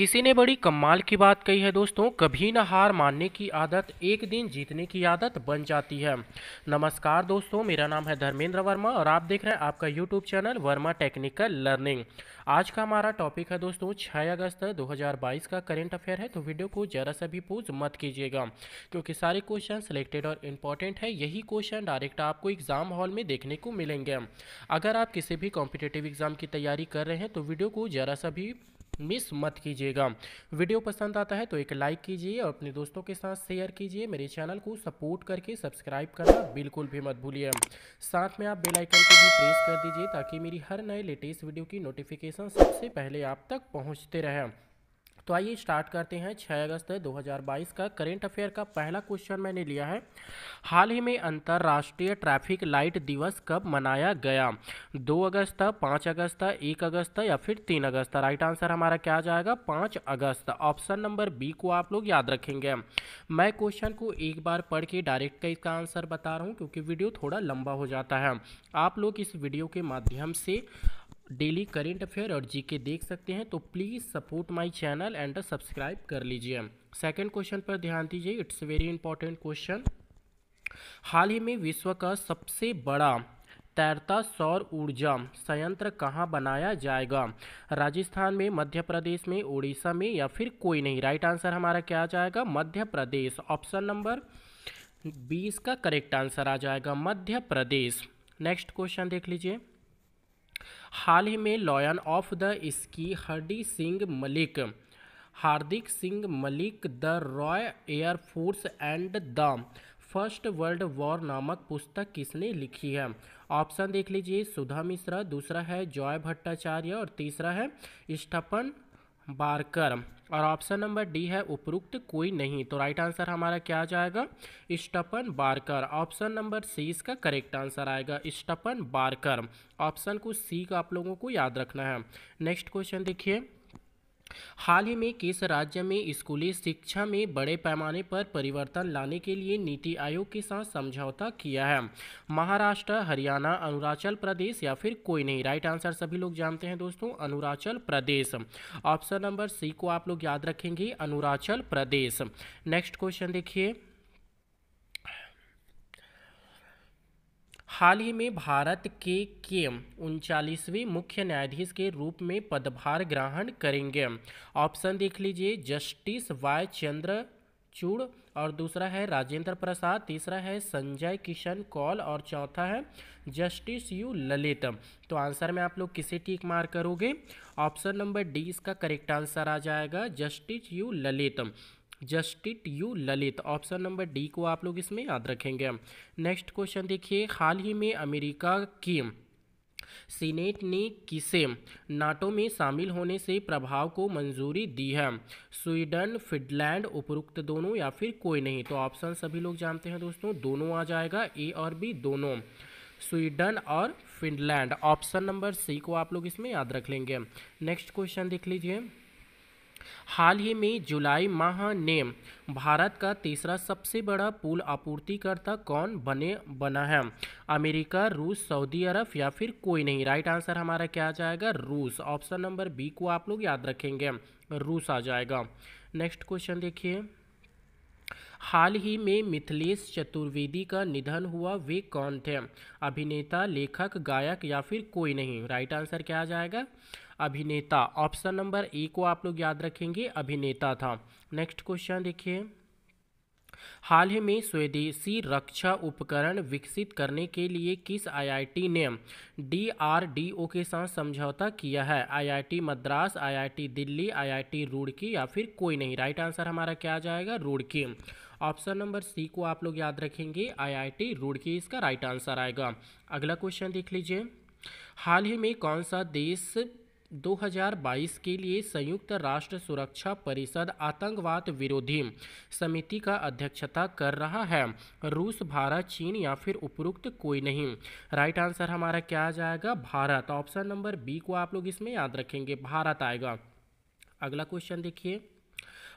किसी ने बड़ी कमाल की बात कही है दोस्तों कभी न हार मानने की आदत एक दिन जीतने की आदत बन जाती है नमस्कार दोस्तों मेरा नाम है धर्मेंद्र वर्मा और आप देख रहे हैं आपका YouTube channel Verma technical learning आज का हमारा टॉपिक है दोस्तों 6 अगस्त 2022 का करेंट अफेयर है तो वीडियो को ज़रा सा भी पोज मत कीजिएगा क्योंकि सारे क्वेश्चन सिलेक्टेड और इम्पॉर्टेंट है यही क्वेश्चन डायरेक्ट आपको एग्जाम हॉल में देखने को मिलेंगे अगर आप किसी भी कॉम्पिटेटिव एग्जाम की तैयारी कर रहे हैं तो वीडियो को ज़रा सा भी मिस मत कीजिएगा वीडियो पसंद आता है तो एक लाइक कीजिए और अपने दोस्तों के साथ शेयर कीजिए मेरे चैनल को सपोर्ट करके सब्सक्राइब करना बिल्कुल भी मत भूलिए साथ में आप बेल आइकन को भी प्रेस कर दीजिए ताकि मेरी हर नए लेटेस्ट वीडियो की नोटिफिकेशन सबसे पहले आप तक पहुँचते रहें तो आइए स्टार्ट करते हैं 6 अगस्त 2022 का करेंट अफेयर का पहला क्वेश्चन मैंने लिया है हाल ही में अंतर्राष्ट्रीय ट्रैफिक लाइट दिवस कब मनाया गया दो अगस्त पाँच अगस्त एक अगस्त या फिर तीन अगस्त राइट आंसर हमारा क्या आ जाएगा पाँच अगस्त ऑप्शन नंबर बी को आप लोग याद रखेंगे मैं क्वेश्चन को एक बार पढ़ के डायरेक्ट का इसका आंसर बता रहा हूँ क्योंकि वीडियो थोड़ा लंबा हो जाता है आप लोग इस वीडियो के माध्यम से डेली करेंट अफेयर और जीके देख सकते हैं तो please support my channel and subscribe कर लीजिए सेकंड क्वेश्चन पर ध्यान दीजिए इट्स वेरी इंपॉर्टेंट क्वेश्चन हाल ही में विश्व का सबसे बड़ा तैरता सौर ऊर्जा संयंत्र कहाँ बनाया जाएगा राजस्थान में मध्य प्रदेश में उड़ीसा में या फिर कोई नहीं राइट आंसर हमारा क्या आ जाएगा मध्य प्रदेश ऑप्शन नंबर बीस का करेक्ट आंसर आ जाएगा मध्य प्रदेश नेक्स्ट क्वेश्चन देख लीजिए हाल ही में लॉयन ऑफ द स्की हरडी Singh Malik Hardik Singh Malik the royal air force and the first world war नामक पुस्तक किसने लिखी है ऑप्शन देख लीजिए सुधा मिश्रा दूसरा है जॉय भट्टाचार्य और तीसरा है स्टपन बारकर और ऑप्शन नंबर डी है उपरुक्त कोई नहीं तो राइट आंसर हमारा क्या आ जाएगा Stephen Barker option number C इसका करेक्ट आंसर आएगा स्टपन बारकर ऑप्शन को सी का आप लोगों को याद रखना है नेक्स्ट क्वेश्चन देखिए हाल ही में किस राज्य में स्कूली शिक्षा में बड़े पैमाने पर परिवर्तन लाने के लिए नीति आयोग के साथ समझौता किया है महाराष्ट्र हरियाणा अरुणाचल प्रदेश या फिर कोई नहीं राइट आंसर सभी लोग जानते हैं दोस्तों Arunachal Pradesh option number C को आप लोग याद रखेंगे अरुणाचल प्रदेश नेक्स्ट क्वेश्चन देखिए हाल ही में भारत के के उनचालीसवें मुख्य न्यायाधीश के रूप में पदभार ग्रहण करेंगे ऑप्शन देख लीजिए जस्टिस वाई चंद्र चूड़ और दूसरा है राजेंद्र प्रसाद तीसरा है संजय किशन कौल और चौथा है जस्टिस यू ललित तो आंसर में आप लोग किसे टीक मार करोगे ऑप्शन नंबर डी इसका करेक्ट आंसर आ जाएगा justice U Lalit justice U Lalit option number D को आप लोग इसमें याद रखेंगे नेक्स्ट क्वेश्चन देखिए हाल ही में अमेरिका की सीनेट ने किसे नाटो में शामिल होने से प्रभाव को मंजूरी दी है स्वीडन फिनलैंड उपरोक्त दोनों या फिर कोई नहीं तो ऑप्शन सभी लोग जानते हैं दोस्तों दोनों आ जाएगा ए और बी दोनों स्वीडन और फिनलैंड ऑप्शन नंबर सी को आप लोग इसमें याद रख लेंगे नेक्स्ट क्वेश्चन देख लीजिए हाल ही में जुलाई माह ने भारत का तीसरा सबसे बड़ा पुल आपूर्तिकर्ता कौन बने बना है अमेरिका रूस सऊदी अरब या फिर कोई नहीं राइट आंसर हमारा क्या आ जाएगा रूस ऑप्शन नंबर बी को आप लोग याद रखेंगे रूस आ जाएगा नेक्स्ट क्वेश्चन देखिए हाल ही में मिथिलेश चतुर्वेदी का निधन हुआ वे कौन थे अभिनेता लेखक गायक या फिर कोई नहीं राइट आंसर क्या आ जाएगा अभिनेता ऑप्शन नंबर ए को आप लोग याद रखेंगे अभिनेता था नेक्स्ट क्वेश्चन देखिए हाल ही में स्वदेशी रक्षा उपकरण विकसित करने के लिए किस आईआईटी ने डीआरडीओ के साथ समझौता किया है IIT Madras IIT Delhi IIT Roorkee या फिर कोई नहीं राइट आंसर हमारा क्या आ जाएगा रुड़की ऑप्शन नंबर सी को आप लोग याद रखेंगे आईआईटी रुड़की इसका राइट आंसर आएगा अगला क्वेश्चन देख लीजिए हाल ही में कौन सा देश 2022 के लिए संयुक्त राष्ट्र सुरक्षा परिषद आतंकवाद विरोधी समिति का अध्यक्षता कर रहा है रूस भारत चीन या फिर उपरोक्त कोई नहीं राइट आंसर हमारा क्या आ जाएगा भारत ऑप्शन नंबर बी को आप लोग इसमें याद रखेंगे भारत आएगा अगला क्वेश्चन देखिए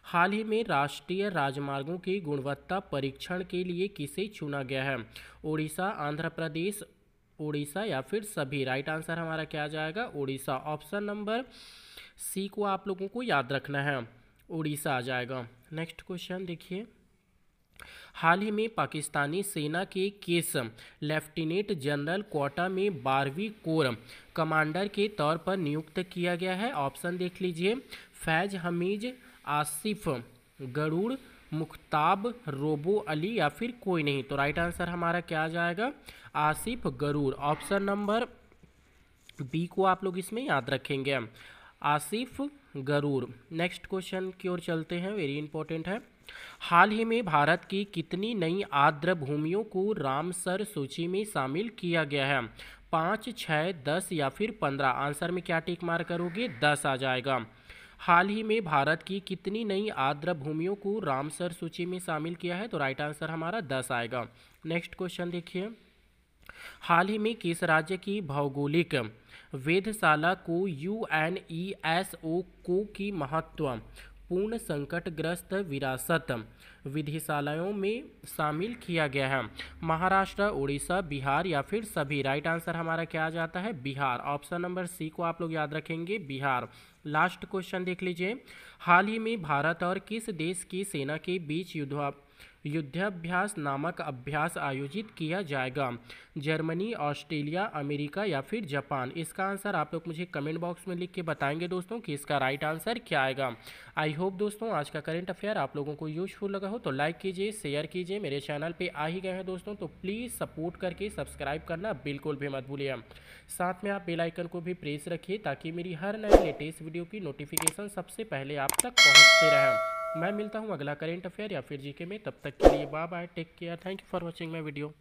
हाल ही में राष्ट्रीय राजमार्गों की गुणवत्ता परीक्षण के लिए किसे चुना गया है ओडिशा आंध्र प्रदेश उड़ीसा या फिर सभी राइट आंसर हमारा क्या आ जाएगा उड़ीसा ऑप्शन नंबर सी को आप लोगों को याद रखना है उड़ीसा आ जाएगा नेक्स्ट क्वेश्चन देखिए हाल ही में पाकिस्तानी सेना के केस लेफ्टिनेंट जनरल कोटा में बारहवीं कोर कमांडर के तौर पर नियुक्त किया गया है ऑप्शन देख लीजिए फैज हमीज आसिफ गरूड़ मुख्ताब रोबो अली या फिर कोई नहीं तो राइट आंसर हमारा क्या आ जाएगा आसिफ गरूर ऑप्शन नंबर बी को आप लोग इसमें याद रखेंगे आसिफ गरूर नेक्स्ट क्वेश्चन की ओर चलते हैं वेरी इंपॉर्टेंट है हाल ही में भारत की कितनी नई आर्द्र भूमियों को रामसर सूची में शामिल किया गया है पाँच छः दस या फिर पंद्रह आंसर में क्या टिक मार करोगे दस आ जाएगा हाल ही में भारत की कितनी नई आर्द्र भूमियों को रामसर सूची में शामिल किया है तो राइट आंसर हमारा दस आएगा नेक्स्ट क्वेश्चन देखिए हाल ही में किस राज्य की भौगोलिक वेधशाला को U N E S O को की महत्व पूर्ण संकटग्रस्त विरासत विधिशालाओं में शामिल किया गया है महाराष्ट्र उड़ीसा बिहार या फिर सभी राइट आंसर हमारा क्या आ जाता है बिहार ऑप्शन नंबर सी को आप लोग याद रखेंगे बिहार लास्ट क्वेश्चन देख लीजिए हाल ही में भारत और किस देश की सेना के बीच युद्धा युद्धाभ्यास नामक अभ्यास आयोजित किया जाएगा जर्मनी ऑस्ट्रेलिया अमेरिका या फिर जापान इसका आंसर आप लोग मुझे कमेंट बॉक्स में लिख के बताएंगे दोस्तों कि इसका राइट आंसर क्या आएगा आई होप दोस्तों आज का करंट अफेयर आप लोगों को यूजफुल लगा हो तो लाइक कीजिए शेयर कीजिए मेरे चैनल पर आ ही गए हैं दोस्तों तो प्लीज़ सपोर्ट करके सब्सक्राइब करना बिल्कुल भी मत भूलिए साथ में आप बेलाइकन को भी प्रेस रखिए ताकि मेरी हर नए लेटेस्ट वीडियो की नोटिफिकेशन सबसे पहले आप तक पहुँचते रहें मैं मिलता हूँ अगला करेंट अफेयर या फिर जीके में तब तक के लिए bye bye take care thank you for watching my video